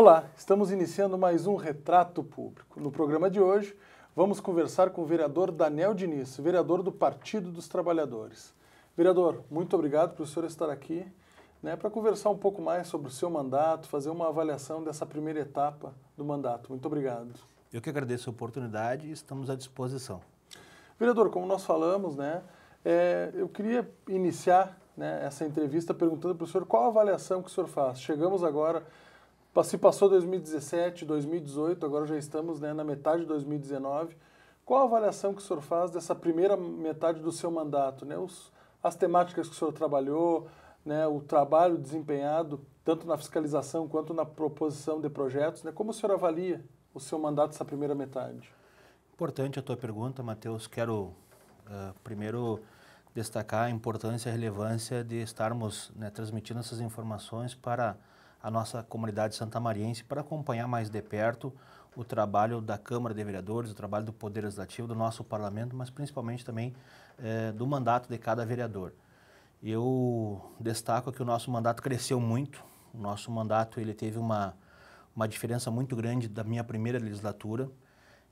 Olá, estamos iniciando mais um Retrato Público. No programa de hoje, vamos conversar com o vereador Daniel Diniz, vereador do Partido dos Trabalhadores. Vereador, muito obrigado por o senhor estar aqui né, para conversar um pouco mais sobre o seu mandato, fazer uma avaliação dessa primeira etapa do mandato. Muito obrigado. Eu que agradeço a oportunidade e estamos à disposição. Vereador, como nós falamos, né, é, eu queria iniciar né, essa entrevista perguntando para o senhor qual a avaliação que o senhor faz. Chegamos agora se passou 2017, 2018, agora já estamos né, na metade de 2019. Qual a avaliação que o senhor faz dessa primeira metade do seu mandato? Né? Os, as temáticas que o senhor trabalhou, né, o trabalho desempenhado, tanto na fiscalização quanto na proposição de projetos. Né? Como o senhor avalia o seu mandato essa primeira metade? Importante a tua pergunta, Matheus. Quero uh, primeiro destacar a importância e a relevância de estarmos né, transmitindo essas informações para a nossa comunidade santamariense para acompanhar mais de perto o trabalho da Câmara de Vereadores, o trabalho do Poder Legislativo, do nosso Parlamento, mas principalmente também eh, do mandato de cada vereador. Eu destaco que o nosso mandato cresceu muito, o nosso mandato ele teve uma, uma diferença muito grande da minha primeira legislatura.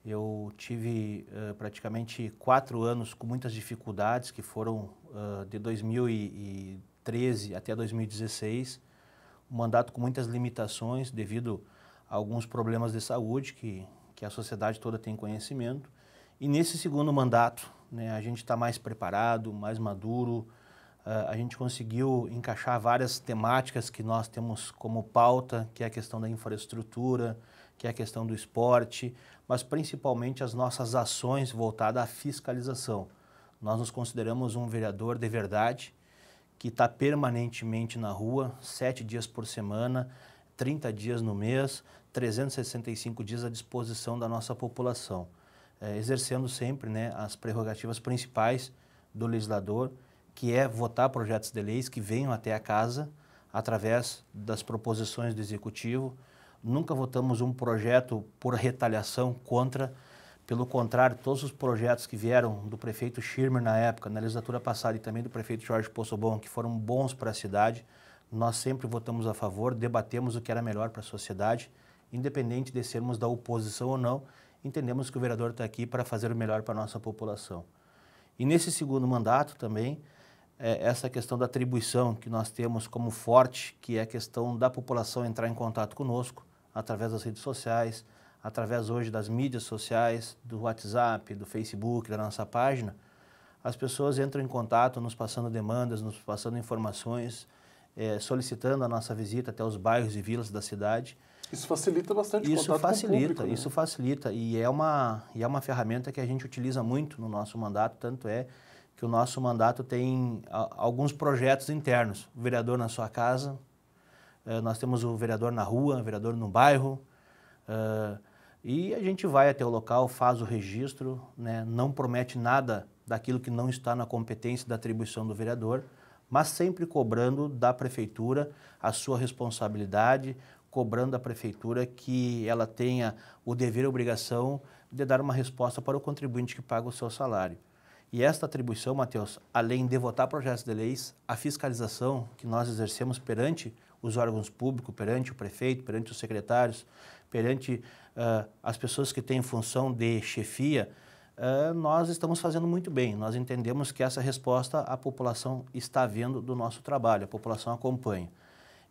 Eu tive uh, praticamente quatro anos com muitas dificuldades, que foram uh, de 2013 até 2016 um mandato com muitas limitações devido a alguns problemas de saúde que, que a sociedade toda tem conhecimento. E nesse segundo mandato, né, a gente está mais preparado, mais maduro, uh, a gente conseguiu encaixar várias temáticas que nós temos como pauta, que é a questão da infraestrutura, que é a questão do esporte, mas principalmente as nossas ações voltadas à fiscalização. Nós nos consideramos um vereador de verdade, que está permanentemente na rua, sete dias por semana, 30 dias no mês, 365 dias à disposição da nossa população, é, exercendo sempre né, as prerrogativas principais do legislador, que é votar projetos de leis que venham até a casa através das proposições do executivo. Nunca votamos um projeto por retaliação contra pelo contrário, todos os projetos que vieram do prefeito Schirmer na época, na legislatura passada, e também do prefeito Jorge Poçobon, que foram bons para a cidade, nós sempre votamos a favor, debatemos o que era melhor para a sociedade, independente de sermos da oposição ou não, entendemos que o vereador está aqui para fazer o melhor para a nossa população. E nesse segundo mandato também, é essa questão da atribuição que nós temos como forte, que é a questão da população entrar em contato conosco através das redes sociais, através hoje das mídias sociais, do WhatsApp, do Facebook, da nossa página, as pessoas entram em contato, nos passando demandas, nos passando informações, é, solicitando a nossa visita até os bairros e vilas da cidade. Isso facilita bastante isso o facilita, com o público, né? Isso facilita, e é, uma, e é uma ferramenta que a gente utiliza muito no nosso mandato, tanto é que o nosso mandato tem alguns projetos internos. O vereador na sua casa, eh, nós temos o vereador na rua, o vereador no bairro, eh, e a gente vai até o local, faz o registro, né? não promete nada daquilo que não está na competência da atribuição do vereador, mas sempre cobrando da prefeitura a sua responsabilidade, cobrando da prefeitura que ela tenha o dever e obrigação de dar uma resposta para o contribuinte que paga o seu salário. E esta atribuição, Matheus, além de votar projetos de leis, a fiscalização que nós exercemos perante os órgãos públicos, perante o prefeito, perante os secretários, perante uh, as pessoas que têm função de chefia, uh, nós estamos fazendo muito bem. Nós entendemos que essa resposta a população está vendo do nosso trabalho, a população acompanha.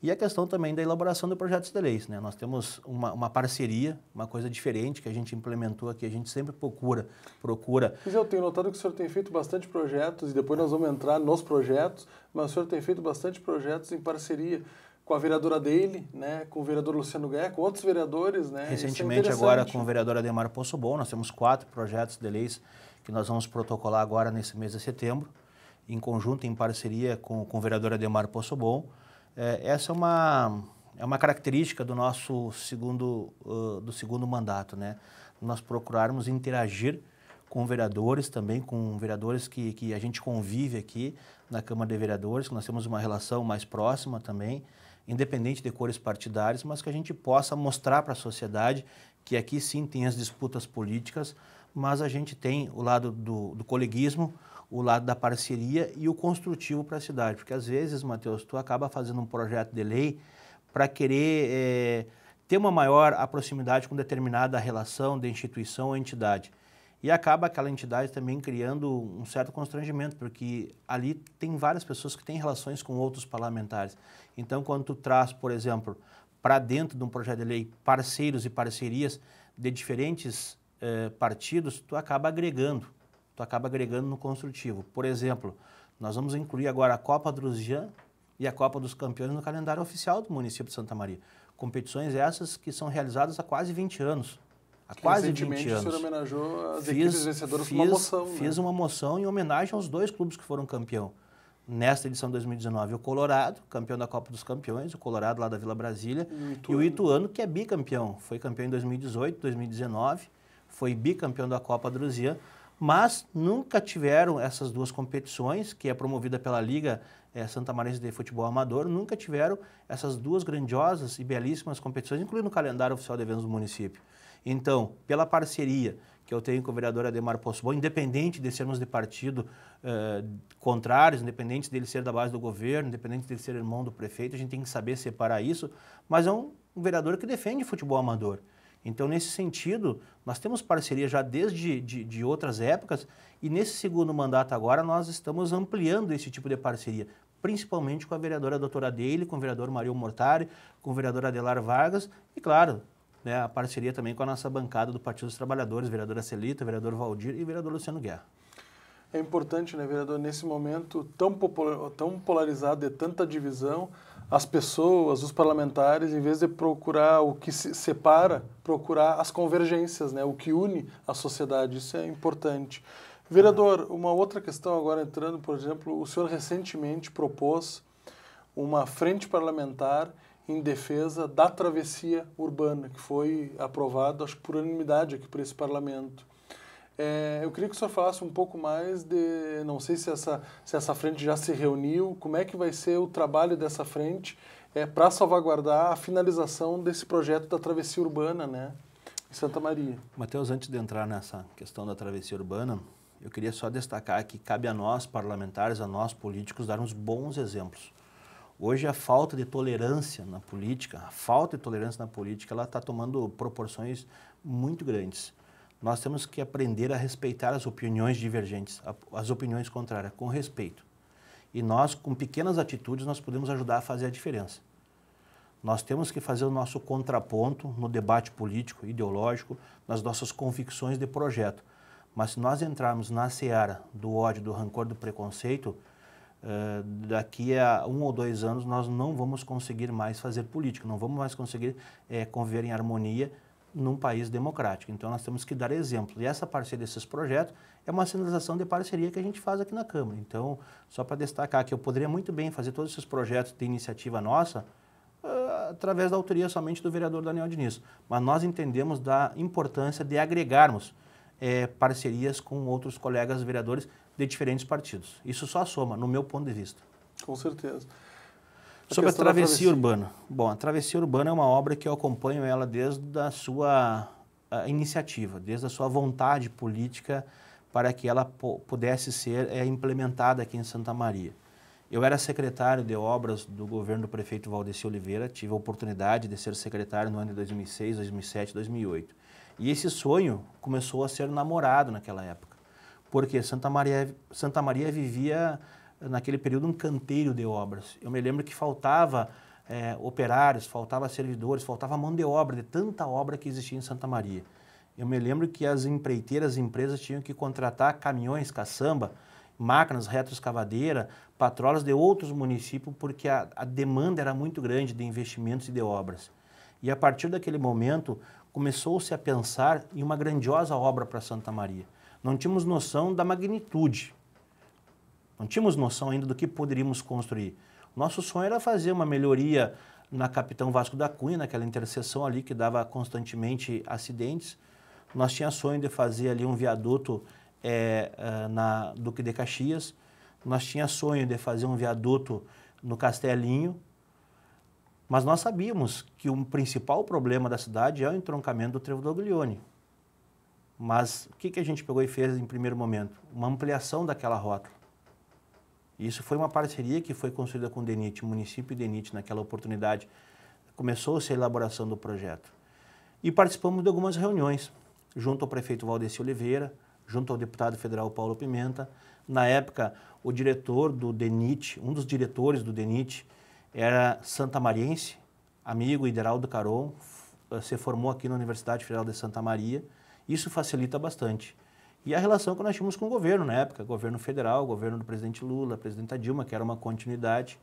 E a questão também da elaboração de projetos de leis. Né? Nós temos uma, uma, parceria, uma coisa diferente que a gente implementou aqui, a gente sempre procura, procura. Mas eu tenho notado que o senhor tem feito bastante projetos, e depois nós vamos entrar nos projetos, mas o senhor tem feito bastante projetos em parceria com a vereadora dele, né, com o vereador Luciano Guerra, com outros vereadores. Né, é Recentemente, é agora com o vereador Ademar Bom, nós temos quatro projetos de leis que nós vamos protocolar agora nesse mês de setembro, em conjunto, em parceria com, com o vereador Ademar Poçobon. É, essa é uma, é uma característica do nosso segundo, uh, do segundo mandato, né? nós procurarmos interagir com vereadores também, com vereadores que, que a gente convive aqui na Câmara de Vereadores, que nós temos uma relação mais próxima também, independente de cores partidárias, mas que a gente possa mostrar para a sociedade que aqui sim tem as disputas políticas, mas a gente tem o lado do, do coleguismo, o lado da parceria e o construtivo para a cidade. Porque às vezes, Matheus, tu acaba fazendo um projeto de lei para querer é, ter uma maior proximidade com determinada relação de instituição ou entidade. E acaba aquela entidade também criando um certo constrangimento, porque ali tem várias pessoas que têm relações com outros parlamentares. Então, quando tu traz, por exemplo, para dentro de um projeto de lei parceiros e parcerias de diferentes eh, partidos, tu acaba agregando, tu acaba agregando no construtivo. Por exemplo, nós vamos incluir agora a Copa do e a Copa dos Campeões no calendário oficial do município de Santa Maria. Competições essas que são realizadas há quase 20 anos. Há quase 20 anos. o senhor homenageou as fiz, equipes vencedoras fiz, com uma moção. Né? Fiz né? uma moção em homenagem aos dois clubes que foram campeão nesta edição de 2019 o Colorado, campeão da Copa dos Campeões, o Colorado lá da Vila Brasília, e o Ituano, que é bicampeão. Foi campeão em 2018, 2019, foi bicampeão da Copa Drusia, mas nunca tiveram essas duas competições, que é promovida pela Liga é, Santa Maria de Futebol Amador, nunca tiveram essas duas grandiosas e belíssimas competições, incluindo o calendário oficial de eventos do município. Então, pela parceria, que eu tenho com o vereador Ademar Possebon, independente de sermos de partido eh, contrários, independente dele ser da base do governo, independente dele ser irmão do prefeito, a gente tem que saber separar isso, mas é um, vereador que defende futebol amador. Então, nesse sentido, nós temos parceria já desde de, de, outras épocas e nesse segundo mandato agora nós estamos ampliando esse tipo de parceria, principalmente com a vereadora doutora Dele, com o vereador Mario Mortari, com o vereador Adelar Vargas e, claro, né, a parceria também com a nossa bancada do Partido dos Trabalhadores, vereadora Celita, vereador Valdir e vereador Luciano Guerra. É importante, né, vereador, nesse momento tão, popular, tão polarizado e tanta divisão, as pessoas, os parlamentares, em vez de procurar o que se separa, procurar as convergências, né, o que une a sociedade. Isso é importante. Vereador, uma outra questão agora entrando, por exemplo, o senhor recentemente propôs uma frente parlamentar em defesa da travessia urbana, que foi aprovado, acho que por unanimidade aqui por esse parlamento. É, eu queria que o senhor falasse um pouco mais de, não sei se essa, se essa frente já se reuniu, como é que vai ser o trabalho dessa frente é, para salvaguardar a finalização desse projeto da travessia urbana, né, em Santa Maria. Matheus, antes de entrar nessa questão da travessia urbana, eu queria só destacar que cabe a nós, parlamentares, a nós, políticos, darmos bons exemplos. Hoje a falta de tolerância na política, a falta de tolerância na política, ela está tomando proporções muito grandes. Nós temos que aprender a respeitar as opiniões divergentes, as opiniões contrárias, com respeito. E nós, com pequenas atitudes, nós podemos ajudar a fazer a diferença. Nós temos que fazer o nosso contraponto no debate político, ideológico, nas nossas convicções de projeto. Mas se nós entrarmos na seara do ódio, do rancor, do preconceito, daqui a um ou dois anos nós não vamos conseguir mais fazer política, não vamos mais conseguir é, conviver em harmonia num país democrático. Então nós temos que dar exemplo. E essa parceria, desses projetos, é uma sinalização de parceria que a gente faz aqui na Câmara. Então, só para destacar que eu poderia muito bem fazer todos esses projetos de iniciativa nossa através da autoria somente do vereador Daniel Diniz. Mas nós entendemos da importância de agregarmos é, parcerias com outros colegas vereadores de diferentes partidos. Isso só soma, no meu ponto de vista. Com certeza. A Sobre a travessia, travessia, urbana. Bom, a travessia urbana é uma obra que eu acompanho ela desde a sua a iniciativa, desde a sua vontade política para que ela pudesse ser é, implementada aqui em Santa Maria. Eu era secretário de obras do governo do prefeito Valdeci Oliveira, tive a oportunidade de ser secretário no ano de 2006, 2007, 2008. E esse sonho começou a ser namorado naquela época, porque Santa Maria, Santa Maria vivia, eh, naquele período, um canteiro de obras. Eu me lembro que faltava é, operários, faltava servidores, faltava mão de obra, de tanta obra que existia em Santa Maria. Eu me lembro que as empreiteiras, as empresas tinham que contratar caminhões, caçamba, máquinas, retroescavadeira, patrolas de outros municípios, porque a, a, demanda era muito grande de investimentos e de obras. E a partir daquele momento começou-se a pensar em uma grandiosa obra para Santa Maria. Não tínhamos noção da magnitude, não tínhamos noção ainda do que poderíamos construir. Nosso sonho era fazer uma melhoria na Capitão Vasco da Cunha, naquela interseção ali que dava constantemente acidentes. Nós tínhamos sonho de fazer ali um viaduto é, na Duque de Caxias. Nós tínhamos sonho de fazer um viaduto no Castelinho. Mas nós sabíamos que o principal problema da cidade é o entroncamento do Trevo do Aglione. Mas o que, que a gente pegou e fez em primeiro momento? Uma ampliação daquela rótula. Isso foi uma parceria que foi construída com o DENIT, o município e DENIT, naquela oportunidade. Começou-se a elaboração do projeto. E participamos de algumas reuniões, junto ao prefeito Valdeci Oliveira, junto ao deputado federal Paulo Pimenta. Na época, o diretor do DENIT, um dos diretores do DENIT, era santamariense, amigo Hideraldo Caron, se formou aqui na Universidade Federal de Santa Maria. Isso facilita bastante. E a relação que nós tínhamos com o governo na época, governo federal, governo do presidente Lula, presidenta Dilma, que era uma continuidade.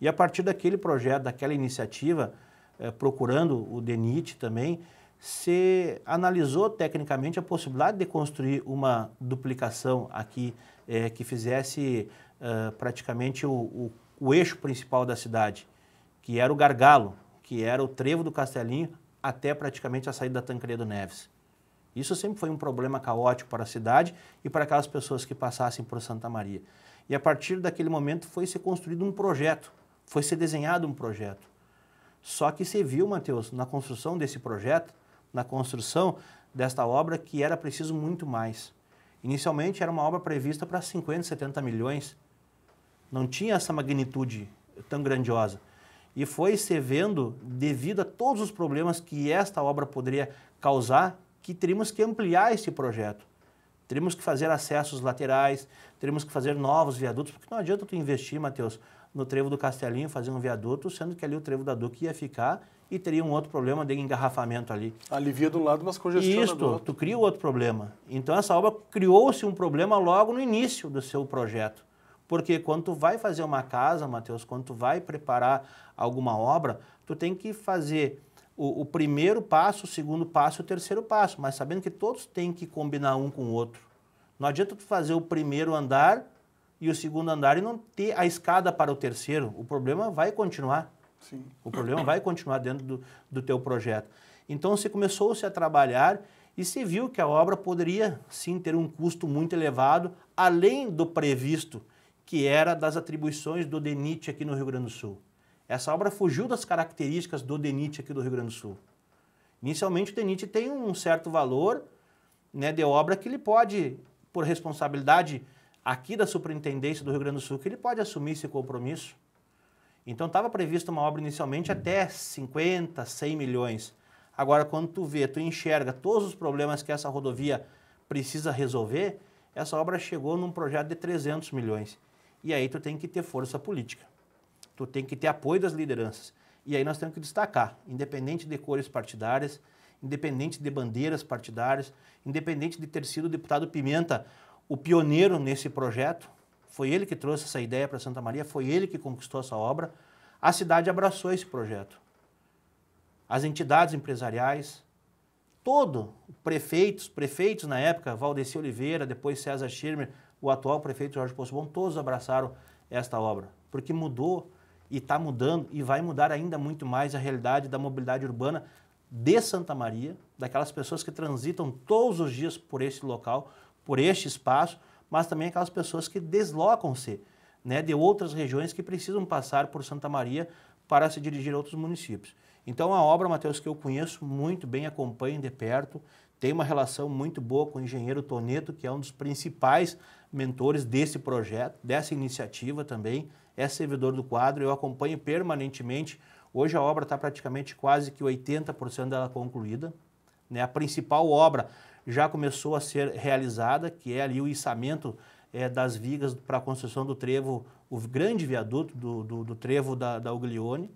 E a partir daquele projeto, daquela iniciativa, eh, procurando o DENIT também, se analisou tecnicamente a possibilidade de construir uma duplicação aqui eh, que fizesse eh, praticamente o, o o eixo principal da cidade, que era o Gargalo, que era o trevo do Castelinho, até praticamente a saída da Tancredo Neves. Isso sempre foi um problema caótico para a cidade e para aquelas pessoas que passassem por Santa Maria. E a partir daquele momento foi ser construído um projeto, foi ser desenhado um projeto. Só que se viu, Mateus, na construção desse projeto, na construção desta obra, que era preciso muito mais. Inicialmente era uma obra prevista para 50, 70 milhões, não tinha essa magnitude tão grandiosa. E foi se vendo, devido a todos os problemas que esta obra poderia causar, que teríamos que ampliar esse projeto. Teríamos que fazer acessos laterais, teríamos que fazer novos viadutos, porque não adianta tu investir, Matheus, no trevo do Castelinho, fazer um viaduto, sendo que ali o trevo da Duque ia ficar e teria um outro problema de engarrafamento ali. Alivia do lado, mas congestiona do outro. tu cria outro problema. Então essa obra criou-se um problema logo no início do seu projeto. Porque quando tu vai fazer uma casa, Mateus, quando tu vai preparar alguma obra, tu tem que fazer o, o, primeiro passo, o segundo passo, o terceiro passo, mas sabendo que todos têm que combinar um com o outro. Não adianta tu fazer o primeiro andar e o segundo andar e não ter a escada para o terceiro. O problema vai continuar. Sim. O problema vai continuar dentro do, do teu projeto. Então, se começou-se a trabalhar e se viu que a obra poderia, sim, ter um custo muito elevado, além do previsto que era das atribuições do DENIT aqui no Rio Grande do Sul. Essa obra fugiu das características do DENIT aqui do Rio Grande do Sul. Inicialmente, o DENIT tem um certo valor né, de obra que ele pode, por responsabilidade aqui da Superintendência do Rio Grande do Sul, que ele pode assumir esse compromisso. Então, estava prevista uma obra inicialmente até 50, 100 milhões. Agora, quando tu vê, tu enxerga todos os problemas que essa rodovia precisa resolver, essa obra chegou num projeto de 300 milhões. E aí tu tem que ter força política. Tu tem que ter apoio das lideranças. E aí nós temos que destacar, independente de cores partidárias, independente de bandeiras partidárias, independente de ter sido o deputado Pimenta o pioneiro nesse projeto, foi ele que trouxe essa ideia para Santa Maria, foi ele que conquistou essa obra. A cidade abraçou esse projeto. As entidades empresariais, todo, prefeitos, prefeitos na época, Valdeci Oliveira, depois César Schirmer, o atual prefeito Jorge Poço Bom, todos abraçaram esta obra, porque mudou e está mudando e vai mudar ainda muito mais a realidade da mobilidade urbana de Santa Maria, daquelas pessoas que transitam todos os dias por este local, por este espaço, mas também aquelas pessoas que deslocam-se né, de outras regiões que precisam passar por Santa Maria para se dirigir a outros municípios. Então, a obra, Matheus, que eu conheço muito bem, acompanho de perto, tem uma relação muito boa com o engenheiro Toneto, que é um dos principais mentores desse projeto, dessa iniciativa também, é servidor do quadro, eu acompanho permanentemente. Hoje a obra está praticamente quase que 80% dela concluída. Né? A principal obra já começou a ser realizada, que é ali o içamento é, das vigas para a construção do trevo, o grande viaduto do, do, do trevo da, da Uglione.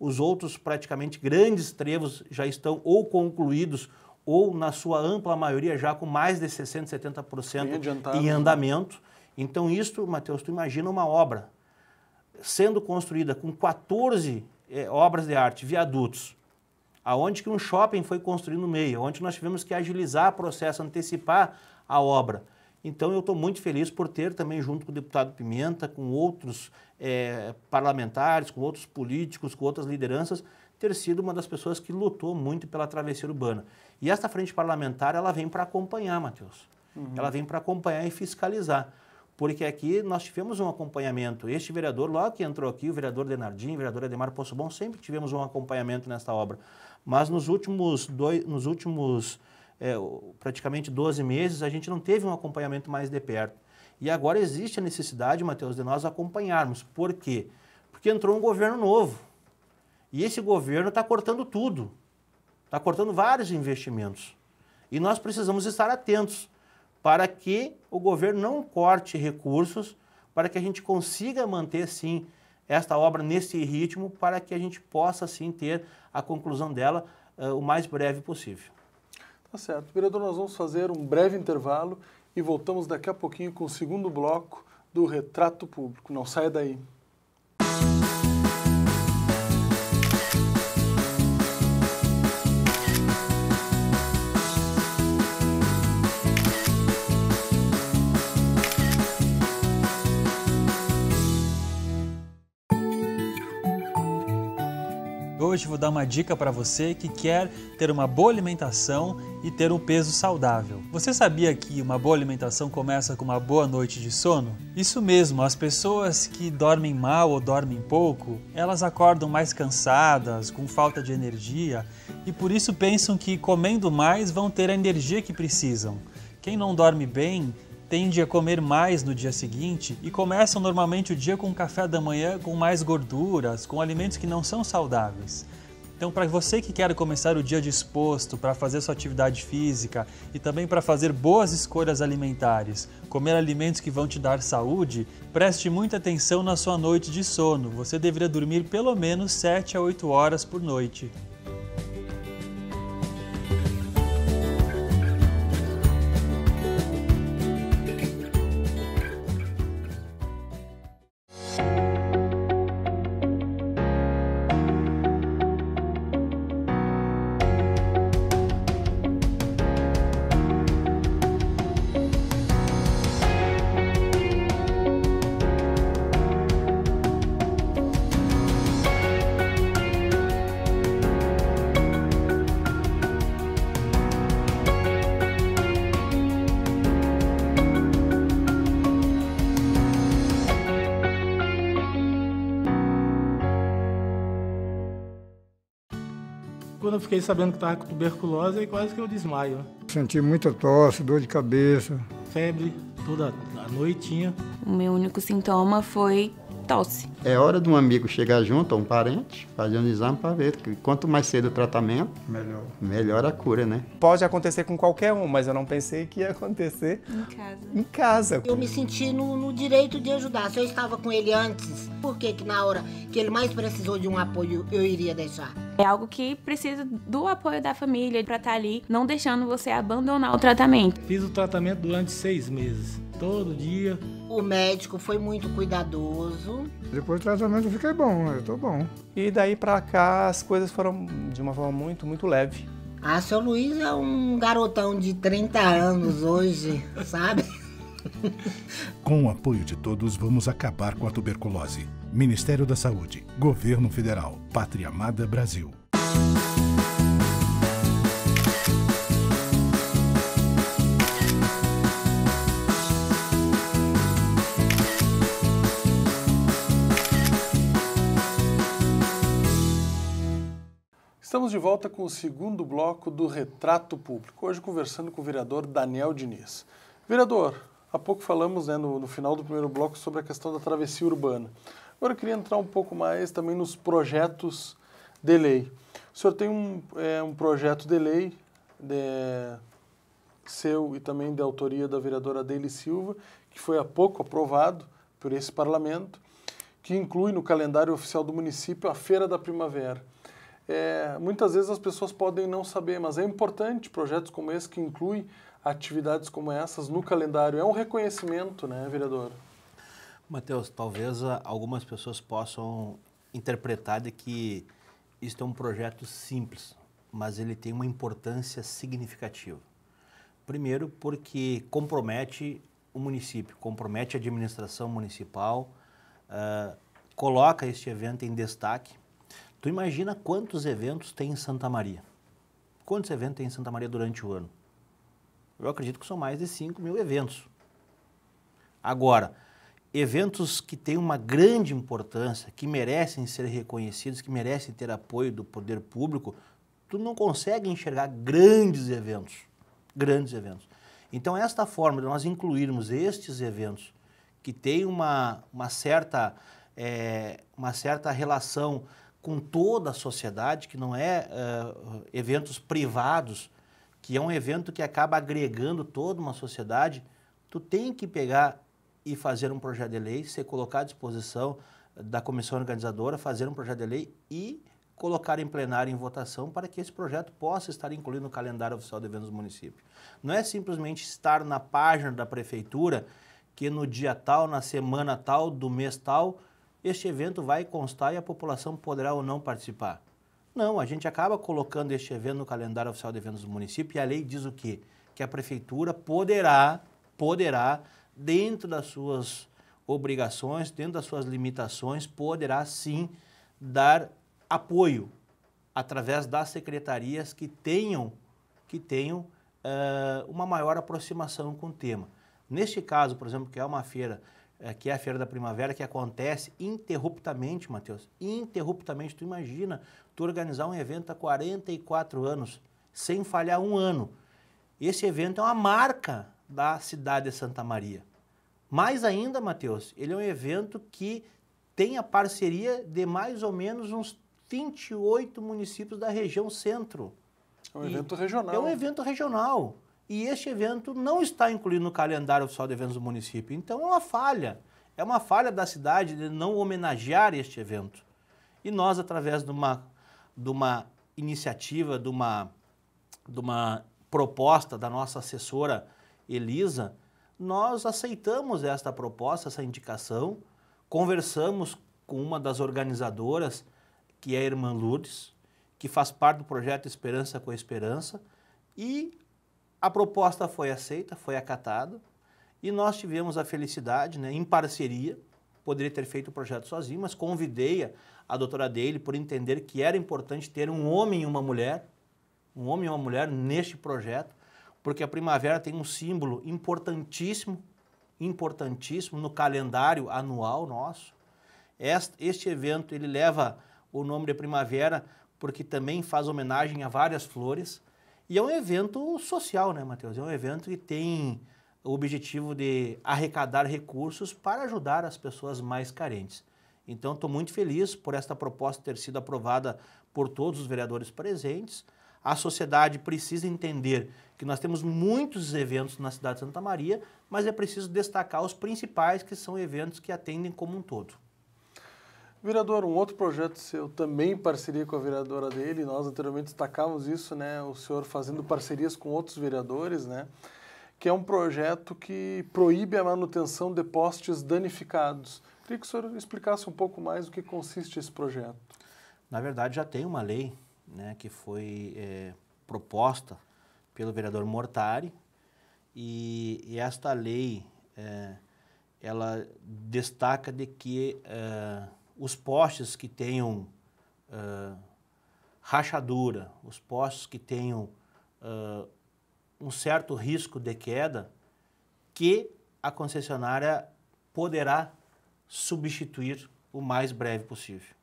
Os outros praticamente grandes trevos já estão ou concluídos ou na sua ampla maioria já com mais de 60%, 70% em né? andamento. Então, isto, Matheus, tu imagina uma obra sendo construída com 14 eh, obras de arte, viadutos, aonde que um shopping foi construído no meio, onde nós tivemos que agilizar o processo, antecipar a obra. Então, eu estou muito feliz por ter também, junto com o deputado Pimenta, com outros eh, parlamentares, com outros políticos, com outras lideranças, ter sido uma das pessoas que lutou muito pela travessia urbana. E esta frente parlamentar, ela vem para acompanhar, Matheus. Uhum. Ela vem para acompanhar e fiscalizar. Porque aqui nós tivemos um acompanhamento. Este vereador, logo que entrou aqui, o vereador Denardim, o vereador Ademar Poço Bom, sempre tivemos um acompanhamento nesta obra. Mas nos últimos, dois, nos últimos é, praticamente 12 meses, a gente não teve um acompanhamento mais de perto. E agora existe a necessidade, Matheus, de nós acompanharmos. Por quê? Porque entrou um governo novo. E esse governo está cortando tudo, está cortando vários investimentos. E nós precisamos estar atentos para que o governo não corte recursos, para que a gente consiga manter, sim, esta obra nesse ritmo, para que a gente possa, sim, ter a conclusão dela uh, o mais breve possível. Tá certo. Vereador, nós vamos fazer um breve intervalo e voltamos daqui a pouquinho com o segundo bloco do Retrato Público. Não saia daí. Hoje vou dar uma dica para você que quer ter uma boa alimentação e ter um peso saudável. Você sabia que uma boa alimentação começa com uma boa noite de sono? Isso mesmo, as pessoas que dormem mal ou dormem pouco, elas acordam mais cansadas, com falta de energia e por isso pensam que comendo mais vão ter a energia que precisam. Quem não dorme bem tende a comer mais no dia seguinte e começam normalmente o dia com café da manhã com mais gorduras, com alimentos que não são saudáveis. Então, para você que quer começar o dia disposto para fazer sua atividade física e também para fazer boas escolhas alimentares, comer alimentos que vão te dar saúde, preste muita atenção na sua noite de sono. Você deveria dormir pelo menos 7 a 8 horas por noite. quando eu fiquei sabendo que estava com tuberculose, aí quase que eu desmaio. Senti muita tosse, dor de cabeça. Febre, toda a noitinha. O meu único sintoma foi tosse. É hora de um amigo chegar junto, ou um parente, fazer um exame para ver. Que quanto mais cedo o tratamento, melhor. melhor a cura, né? Pode acontecer com qualquer um, mas eu não pensei que ia acontecer em casa. Em casa. Eu me senti no, no direito de ajudar. Se eu estava com ele antes, por que, que na hora que ele mais precisou de um apoio, eu iria deixar? É algo que precisa do apoio da família para estar tá ali, não deixando você abandonar o tratamento. Fiz o tratamento durante seis meses. Todo dia o médico foi muito cuidadoso. Depois do tratamento eu fiquei bom, né? eu tô bom. E daí para cá as coisas foram de uma forma muito, muito leve. Ah, seu Luiz é um garotão de 30 anos hoje, sabe? Com o apoio de todos, vamos acabar com a tuberculose. Ministério da Saúde, Governo Federal, Pátria Amada Brasil. de volta com o segundo bloco do Retrato Público, hoje conversando com o vereador Daniel Diniz. Vereador, há pouco falamos né, no, no final do primeiro bloco sobre a questão da travessia urbana. Agora eu queria entrar um pouco mais também nos projetos de lei. O senhor tem um, é, um projeto de lei de, seu e também de autoria da vereadora Adele Silva, que foi há pouco aprovado por esse parlamento, que inclui no calendário oficial do município a Feira da Primavera é, muitas vezes as pessoas podem não saber, mas é importante projetos como esse que inclui atividades como essas no calendário. É um reconhecimento, né, vereador? Matheus, talvez ah, algumas pessoas possam interpretar de que isto é um projeto simples, mas ele tem uma importância significativa. Primeiro, porque compromete o município, compromete a administração municipal, uh, coloca este evento em destaque Tu imagina quantos eventos tem em Santa Maria? Quantos eventos tem em Santa Maria durante o ano? Eu acredito que são mais de 5 mil eventos. Agora, eventos que têm uma grande importância, que merecem ser reconhecidos, que merecem ter apoio do poder público, tu não consegue enxergar grandes eventos. Grandes eventos. Então, esta forma de nós incluirmos estes eventos que têm uma, uma, certa, é, uma certa relação com toda a sociedade, que não é uh, eventos privados, que é um evento que acaba agregando toda uma sociedade, tu tem que pegar e fazer um projeto de lei, ser colocado à disposição da comissão organizadora, fazer um projeto de lei e colocar em plenário em votação para que esse projeto possa estar incluído no calendário oficial de eventos do município. Não é simplesmente estar na página da prefeitura que no dia tal, na semana tal, do mês tal, este evento vai constar e a população poderá ou não participar. Não, a gente acaba colocando este evento no calendário oficial de eventos do município e a lei diz o quê? Que a prefeitura poderá, poderá, dentro das suas obrigações, dentro das suas limitações, poderá sim dar apoio através das secretarias que tenham, que tenham uh, uma maior aproximação com o tema. Neste caso, por exemplo, que é uma feira é, que é a Feira da Primavera, que acontece interruptamente, Matheus. Interruptamente, tu imagina tu organizar um evento há 44 anos, sem falhar um ano. Esse evento é uma marca da cidade de Santa Maria. Mais ainda, Matheus, ele é um evento que tem a parceria de mais ou menos uns 28 municípios da região centro. É um e evento regional. É um evento regional e este evento não está incluído no calendário oficial de eventos do município. Então é uma falha, é uma falha da cidade de não homenagear este evento. E nós, através de uma, de uma iniciativa, de uma, de uma proposta da nossa assessora Elisa, nós aceitamos esta proposta, essa indicação, conversamos com uma das organizadoras, que é a Irmã Lourdes, que faz parte do projeto Esperança com Esperança, e a proposta foi aceita, foi acatada e nós tivemos a felicidade, né, em parceria, poderia ter feito o projeto sozinho, mas convidei a, doutora dele por entender que era importante ter um homem e uma mulher, um homem e uma mulher neste projeto, porque a primavera tem um símbolo importantíssimo, importantíssimo no calendário anual nosso. Este, este evento ele leva o nome de primavera porque também faz homenagem a várias flores e é um evento social, né, Matheus? É um evento que tem o objetivo de arrecadar recursos para ajudar as pessoas mais carentes. Então, estou muito feliz por esta proposta ter sido aprovada por todos os vereadores presentes. A sociedade precisa entender que nós temos muitos eventos na cidade de Santa Maria, mas é preciso destacar os principais, que são eventos que atendem como um todo. Vereador, um outro projeto seu, também em parceria com a vereadora dele, nós anteriormente destacávamos isso, né, o senhor fazendo parcerias com outros vereadores, né, que é um projeto que proíbe a manutenção de postes danificados. Queria que o senhor explicasse um pouco mais o que consiste esse projeto. Na verdade, já tem uma lei né, que foi é, proposta pelo vereador Mortari, e, e esta lei, é, ela destaca de que... É, os postes que tenham uh, rachadura, os postes que tenham uh, um certo risco de queda, que a concessionária poderá substituir o mais breve possível.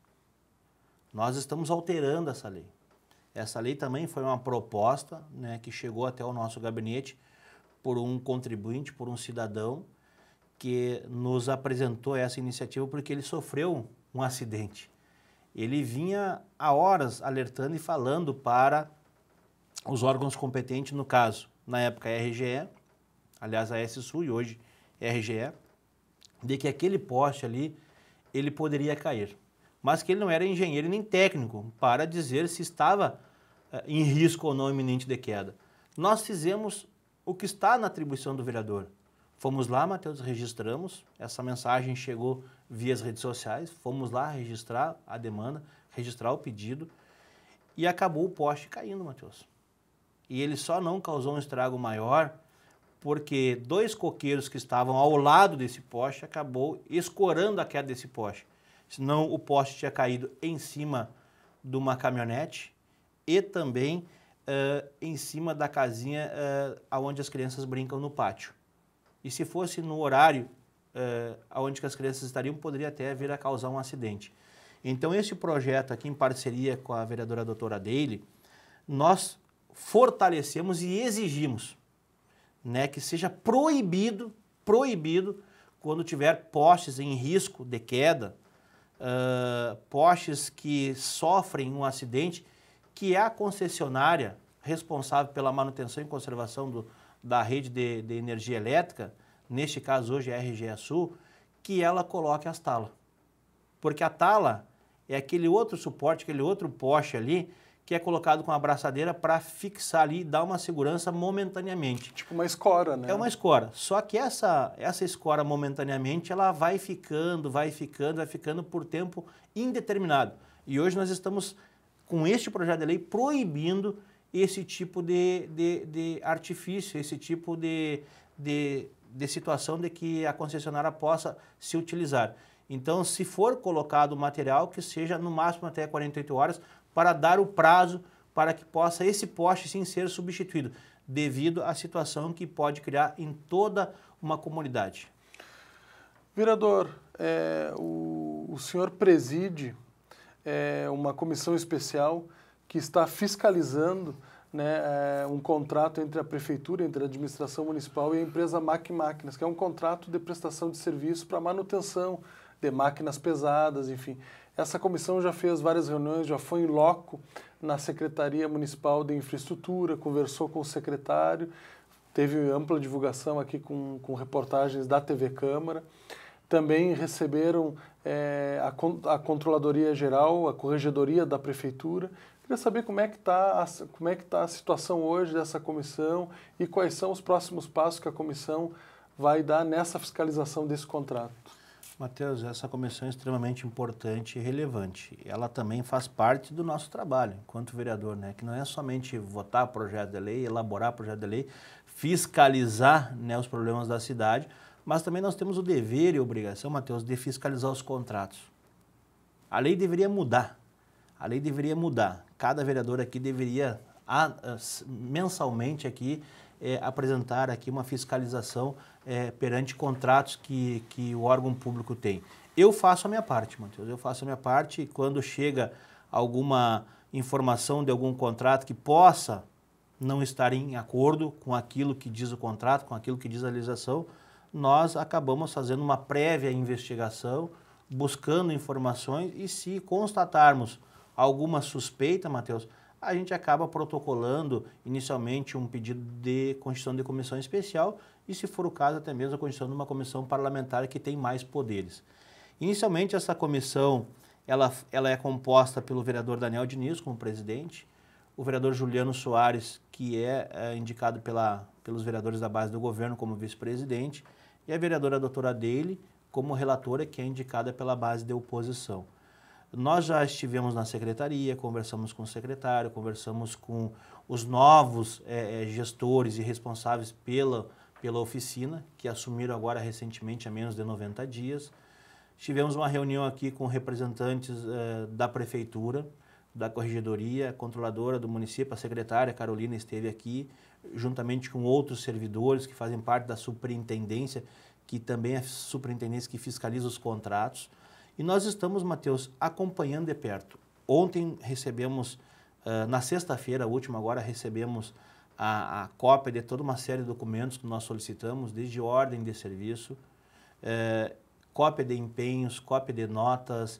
Nós estamos alterando essa lei. Essa lei também foi uma proposta né, que chegou até o nosso gabinete por um contribuinte, por um cidadão, que nos apresentou essa iniciativa porque ele sofreu um acidente. Ele vinha há horas alertando e falando para os órgãos competentes, no caso, na época RGE, aliás a SSU e hoje RGE, de que aquele poste ali ele poderia cair, mas que ele não era engenheiro nem técnico para dizer se estava eh, em risco ou não iminente de queda. Nós fizemos o que está na atribuição do vereador, Fomos lá, Mateus, registramos. Essa mensagem chegou via as redes sociais. Fomos lá registrar a demanda, registrar o pedido. E acabou o poste caindo, Mateus. E ele só não causou um estrago maior porque dois coqueiros que estavam ao lado desse poste acabou escorando a queda desse poste. Senão o poste tinha caído em cima de uma caminhonete e também uh, em cima da casinha uh, onde as crianças brincam no pátio. E se fosse no horário eh, onde as crianças estariam, poderia até vir a causar um acidente. Então, esse projeto aqui, em parceria com a vereadora doutora Daly, nós fortalecemos e exigimos né, que seja proibido, proibido, quando tiver postes em risco de queda, uh, postes que sofrem um acidente, que a concessionária responsável pela manutenção e conservação do, da rede de, de energia elétrica, neste caso hoje é a RGE Sul, que ela coloque as talas. Porque a tala é aquele outro suporte, aquele outro poste ali, que é colocado com a abraçadeira para fixar ali e dar uma segurança momentaneamente. Tipo uma escora, né? É uma escora. Só que essa, essa escora momentaneamente ela vai ficando, vai ficando, vai ficando por tempo indeterminado. E hoje nós estamos, com este projeto de lei, proibindo esse tipo de, de, de artifício, esse tipo de, de, de situação de que a concessionária possa se utilizar. Então, se for colocado o material, que seja no máximo até 48 horas, para dar o prazo para que possa esse poste sim ser substituído, devido à situação que pode criar em toda uma comunidade. Vereador, é, o, o, senhor preside é, uma comissão especial que está fiscalizando né, é, um contrato entre a prefeitura, entre a administração municipal e a empresa MAC Máquinas, que é um contrato de prestação de serviço para manutenção de máquinas pesadas, enfim. Essa comissão já fez várias reuniões, já foi em loco na Secretaria Municipal de Infraestrutura, conversou com o secretário, teve ampla divulgação aqui com, com reportagens da TV Câmara. Também receberam é, a, a Controladoria Geral, a Corregedoria da Prefeitura, Queria saber como é que está a, como é que tá a situação hoje dessa comissão e quais são os próximos passos que a comissão vai dar nessa fiscalização desse contrato. Matheus, essa comissão é extremamente importante e relevante. Ela também faz parte do nosso trabalho enquanto vereador, né? Que não é somente votar projeto de lei, elaborar projeto de lei, fiscalizar né, os problemas da cidade, mas também nós temos o dever e obrigação, Matheus, de fiscalizar os contratos. A lei deveria mudar. A lei deveria mudar cada vereador aqui deveria a, a, mensalmente aqui é, apresentar aqui uma fiscalização é, perante contratos que, que o órgão público tem. Eu faço a minha parte, Matheus, eu faço a minha parte e quando chega alguma informação de algum contrato que possa não estar em acordo com aquilo que diz o contrato, com aquilo que diz a legislação, nós acabamos fazendo uma prévia investigação, buscando informações e se constatarmos alguma suspeita, Matheus, a gente acaba protocolando inicialmente um pedido de constituição de comissão especial e, se for o caso, até mesmo a constituição de uma comissão parlamentar que tem mais poderes. Inicialmente, essa comissão ela, ela é composta pelo vereador Daniel Diniz como presidente, o vereador Juliano Soares, que é, é indicado pela, pelos vereadores da base do governo como vice-presidente, e a vereadora doutora Dele como relatora, que é indicada pela base de oposição. Nós já estivemos na secretaria, conversamos com o secretário, conversamos com os novos é, gestores e responsáveis pela, pela oficina, que assumiram agora recentemente, há menos de 90 dias. Tivemos uma reunião aqui com representantes eh, da prefeitura, da corregedoria, controladora do município, a secretária Carolina esteve aqui, juntamente com outros servidores que fazem parte da superintendência, que também é a superintendência que fiscaliza os contratos. E nós estamos, Mateus, acompanhando de perto. Ontem recebemos, uh, na sexta-feira a última, agora recebemos a, a, cópia de toda uma série de documentos que nós solicitamos, desde ordem de serviço, eh, cópia de empenhos, cópia de notas,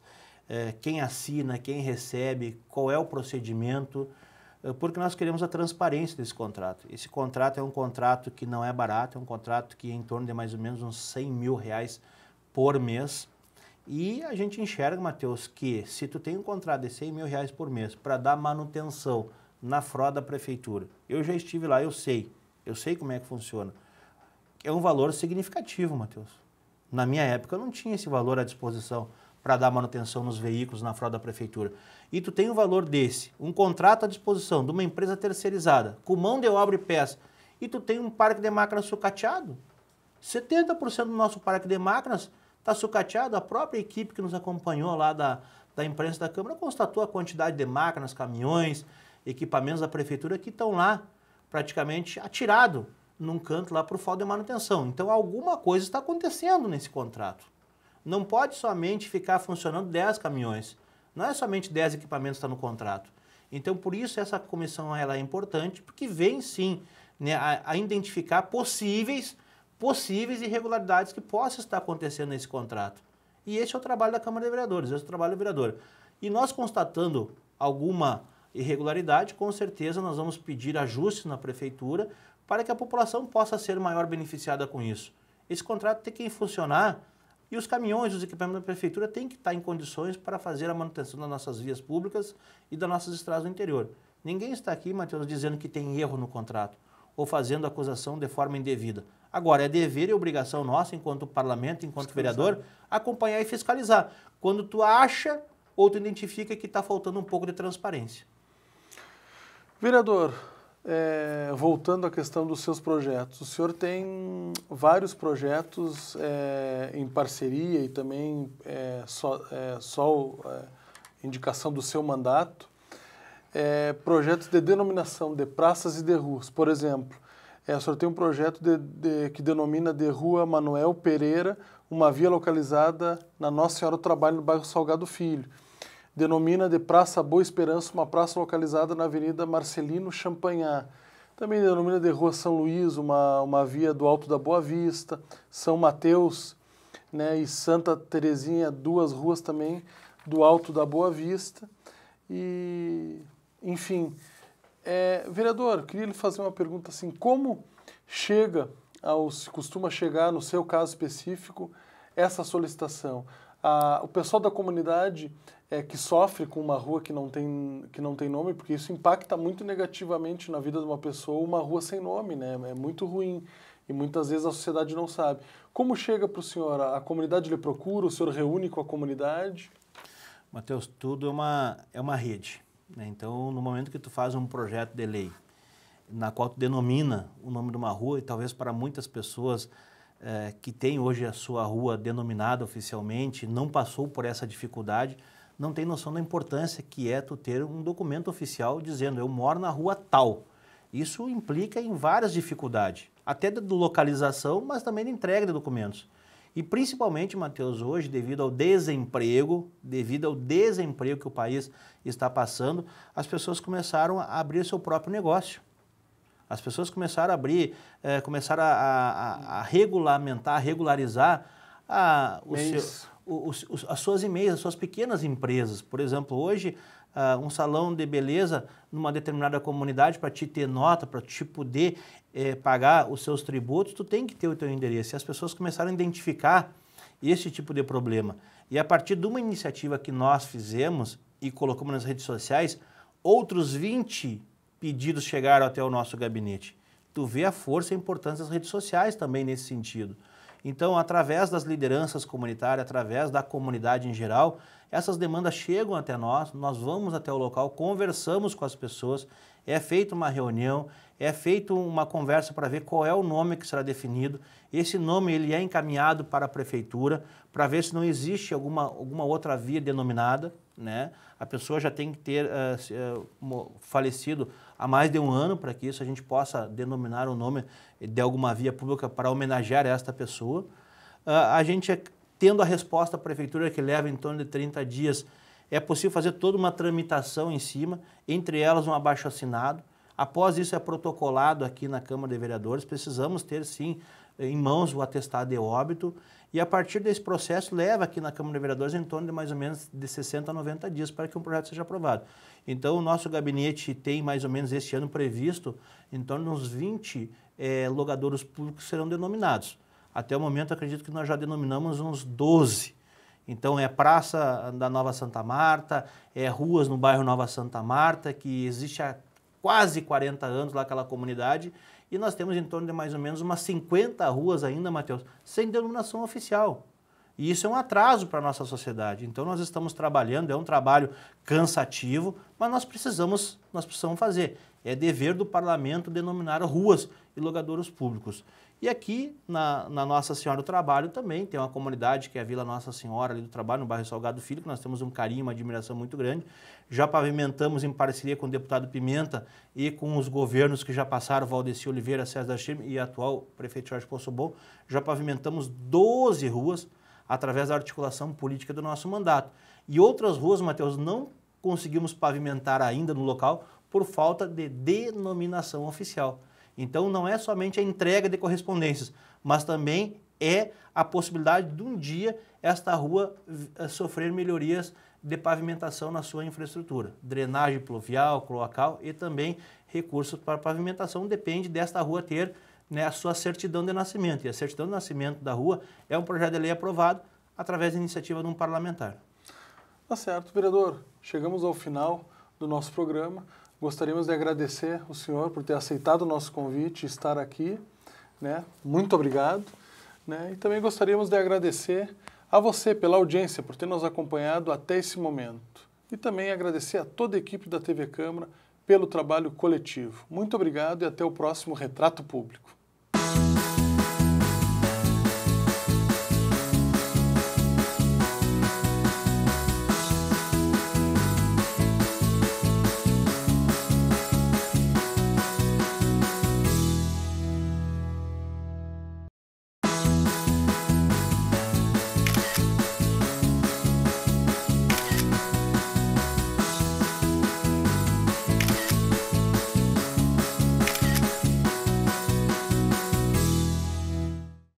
eh, quem assina, quem recebe, qual é o procedimento, eh, porque nós queremos a transparência desse contrato. Esse contrato é um contrato que não é barato, é um contrato que é em torno de mais ou menos uns 100 mil reais por mês, e a gente enxerga, Matheus, que se tu tem um contrato de 100 mil reais por mês para dar manutenção na frota da prefeitura, eu já estive lá, eu sei, eu sei como é que funciona. É um valor significativo, Matheus. Na minha época, eu não tinha esse valor à disposição para dar manutenção nos veículos na frota da prefeitura. E tu tem um valor desse, um contrato à disposição de uma empresa terceirizada, com mão de obra e peça, e tu tem um parque de máquinas sucateado. 70% do nosso parque de máquinas Está sucateado, a própria equipe que nos acompanhou lá da, da imprensa da Câmara constatou a quantidade de máquinas, caminhões, equipamentos da prefeitura que estão lá praticamente atirado num canto lá por falta de manutenção. Então alguma coisa está acontecendo nesse contrato. Não pode somente ficar funcionando 10 caminhões. Não é somente 10 equipamentos que estão tá no contrato. Então por isso essa comissão ela é importante, porque vem sim né, a, a identificar possíveis possíveis irregularidades que possam estar acontecendo nesse contrato. E esse é o trabalho da Câmara de Vereadores, esse é o trabalho do vereador. E nós constatando alguma irregularidade, com certeza nós vamos pedir ajustes na prefeitura para que a população possa ser maior beneficiada com isso. Esse contrato tem que funcionar e os caminhões, os equipamentos da prefeitura têm que estar em condições para fazer a manutenção das nossas vias públicas e das nossas estradas do interior. Ninguém está aqui, Matheus, dizendo que tem erro no contrato ou fazendo acusação de forma indevida. Agora, é dever e obrigação nossa, enquanto parlamento, enquanto vereador, acompanhar e fiscalizar. Quando tu acha ou tu identifica que está faltando um pouco de transparência. Vereador, é, voltando à questão dos seus projetos, o senhor tem vários projetos é, em parceria e também é, só, é, só é, indicação do seu mandato, é, projetos de denominação de praças e de ruas. Por exemplo, é, a senhora tem um projeto de, de, que denomina de Rua Manuel Pereira, uma via localizada na Nossa Senhora do Trabalho, no bairro Salgado Filho. Denomina de Praça Boa Esperança, uma praça localizada na Avenida Marcelino Champagnat. Também denomina de Rua São Luís, uma, uma via do Alto da Boa Vista, São Mateus né, e Santa Terezinha, duas ruas também do Alto da Boa Vista. E, enfim, é, vereador, queria lhe fazer uma pergunta assim, como chega se costuma chegar no seu caso específico essa solicitação? o pessoal da comunidade é, que sofre com uma rua que não, tem, que não tem nome, porque isso impacta muito negativamente na vida de uma pessoa, uma rua sem nome, né? É muito ruim e muitas vezes a sociedade não sabe. Como chega para o senhor? A comunidade lhe procura? O senhor reúne com a comunidade? Mateus, tudo é uma, é uma rede. Né? Então, no momento que tu faz um projeto de lei, na qual tu denomina o nome de uma rua, e talvez para muitas pessoas eh, que têm hoje a sua rua denominada oficialmente, não passou por essa dificuldade, não tem noção da importância que é tu ter um documento oficial dizendo eu moro na rua tal. Isso implica em várias dificuldades, até de localização, mas também de entrega de documentos. E principalmente, Matheus, hoje, devido ao desemprego, devido ao desemprego que o país está passando, as pessoas começaram a abrir seu próprio negócio. As pessoas começaram a abrir, é, começaram a, a, a, regulamentar, a regularizar a, ah, o seu, o, o, as suas e-mails, as suas pequenas empresas. Por exemplo, hoje uh, um salão de beleza numa determinada comunidade para te ter nota, para te poder eh, pagar os seus tributos, tu tem que ter o teu endereço. E as pessoas começaram a identificar esse tipo de problema. E a partir de uma iniciativa que nós fizemos e colocamos nas redes sociais, outros 20 pedidos chegaram até o nosso gabinete. Tu vê a força e a importância das redes sociais também nesse sentido. Então, através das lideranças comunitárias, através da comunidade em geral, essas demandas chegam até nós, nós vamos até o local, conversamos com as pessoas, é feita uma reunião, é feita uma conversa para ver qual é o nome que será definido. Esse nome ele é encaminhado para a prefeitura para ver se não existe alguma, alguma outra via denominada. Né? A pessoa já tem que ter uh, falecido há mais de um ano para que isso a gente possa denominar o nome de alguma via pública para homenagear esta pessoa. Uh, a gente, é, tendo a resposta da prefeitura, que leva em torno de 30 dias, é possível fazer toda uma tramitação em cima, entre elas um abaixo-assinado. Após isso é protocolado aqui na Câmara de Vereadores, precisamos ter sim em mãos o atestado de óbito e a partir desse processo, leva aqui na Câmara de Vereadores em torno de mais ou menos de 60 a 90 dias para que um projeto seja aprovado. Então, o nosso gabinete tem mais ou menos este ano previsto em torno de uns 20 é, eh, logadores públicos que serão denominados. Até o momento, acredito que nós já denominamos uns 12. Então, é Praça da Nova Santa Marta, é ruas no bairro Nova Santa Marta, que existe há quase 40 anos lá aquela comunidade, e nós temos em torno de mais ou menos umas 50 ruas ainda, Matheus, sem denominação oficial. E isso é um atraso para a nossa sociedade. Então nós estamos trabalhando, é um trabalho cansativo, mas nós precisamos, nós precisamos fazer. É dever do parlamento denominar ruas e logradouros públicos. E aqui na, na, Nossa Senhora do Trabalho também tem uma comunidade que é a Vila Nossa Senhora ali do Trabalho, no bairro Salgado Filho, que nós temos um carinho, uma admiração muito grande. Já pavimentamos em parceria com o deputado Pimenta e com os governos que já passaram, Valdeci Oliveira, César da Chime e atual prefeito Jorge Poçobon, já pavimentamos 12 ruas através da articulação política do nosso mandato. E outras ruas, Matheus, não conseguimos pavimentar ainda no local por falta de denominação oficial. Então não é somente a entrega de correspondências, mas também é a possibilidade de um dia esta rua eh, sofrer melhorias de pavimentação na sua infraestrutura, drenagem pluvial, cloacal e também recursos para pavimentação depende desta rua ter né, a sua certidão de nascimento. E a certidão de nascimento da rua é um projeto de lei aprovado através da iniciativa de um parlamentar. Tá certo, vereador. Chegamos ao final do nosso programa. Gostaríamos de agradecer o senhor por ter aceitado o nosso convite e estar aqui. Né? Muito obrigado. Né? E também gostaríamos de agradecer a você pela audiência, por ter nos acompanhado até esse momento. E também agradecer a toda a equipe da TV Câmara pelo trabalho coletivo. Muito obrigado e até o próximo Retrato Público.